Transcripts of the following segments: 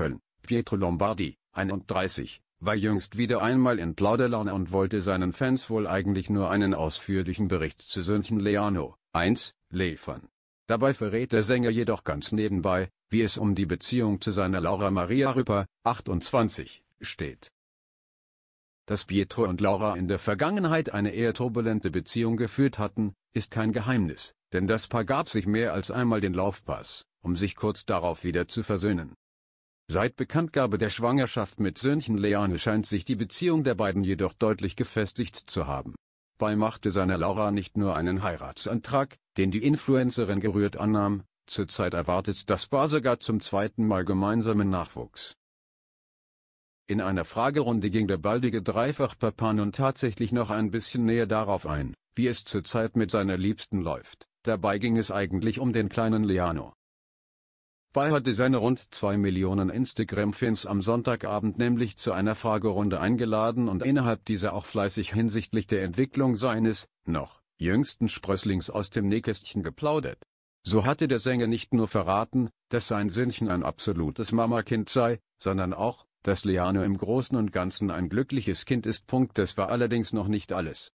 Köln. Pietro Lombardi, 31, war jüngst wieder einmal in Plauderlaune und wollte seinen Fans wohl eigentlich nur einen ausführlichen Bericht zu Sündchen Leano 1 liefern. Dabei verrät der Sänger jedoch ganz nebenbei, wie es um die Beziehung zu seiner Laura Maria Rüpper, 28, steht. Dass Pietro und Laura in der Vergangenheit eine eher turbulente Beziehung geführt hatten, ist kein Geheimnis, denn das Paar gab sich mehr als einmal den Laufpass, um sich kurz darauf wieder zu versöhnen. Seit Bekanntgabe der Schwangerschaft mit Söhnchen Leane scheint sich die Beziehung der beiden jedoch deutlich gefestigt zu haben. Bei machte seiner Laura nicht nur einen Heiratsantrag, den die Influencerin gerührt annahm, zurzeit erwartet das Paar sogar zum zweiten Mal gemeinsamen Nachwuchs. In einer Fragerunde ging der baldige Dreifachpapa nun tatsächlich noch ein bisschen näher darauf ein, wie es zurzeit mit seiner Liebsten läuft. Dabei ging es eigentlich um den kleinen Leano. Bay hatte seine rund zwei Millionen Instagram-Fans am Sonntagabend nämlich zu einer Fragerunde eingeladen und innerhalb dieser auch fleißig hinsichtlich der Entwicklung seines, noch, jüngsten Sprösslings aus dem Nähkästchen geplaudert. So hatte der Sänger nicht nur verraten, dass sein Sinnchen ein absolutes Mamakind sei, sondern auch, dass Leano im Großen und Ganzen ein glückliches Kind ist. Punkt. Das war allerdings noch nicht alles.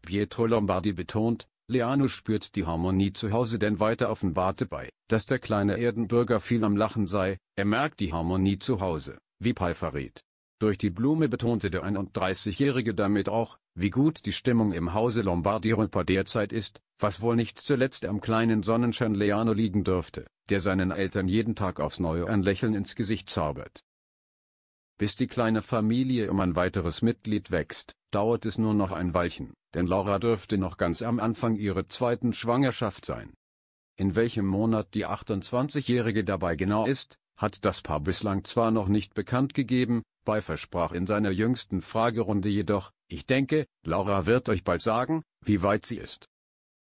Pietro Lombardi betont, Leano spürt die Harmonie zu Hause, denn weiter offenbarte bei, dass der kleine Erdenbürger viel am Lachen sei, er merkt die Harmonie zu Hause, wie Pai verrät. Durch die Blume betonte der 31-Jährige damit auch, wie gut die Stimmung im Hause Lombardi Röper derzeit ist, was wohl nicht zuletzt am kleinen Sonnenschein Leano liegen dürfte, der seinen Eltern jeden Tag aufs Neue ein Lächeln ins Gesicht zaubert. Bis die kleine Familie um ein weiteres Mitglied wächst, dauert es nur noch ein Weilchen, denn Laura dürfte noch ganz am Anfang ihrer zweiten Schwangerschaft sein. In welchem Monat die 28-Jährige dabei genau ist, hat das Paar bislang zwar noch nicht bekannt gegeben, bei versprach in seiner jüngsten Fragerunde jedoch, ich denke, Laura wird euch bald sagen, wie weit sie ist.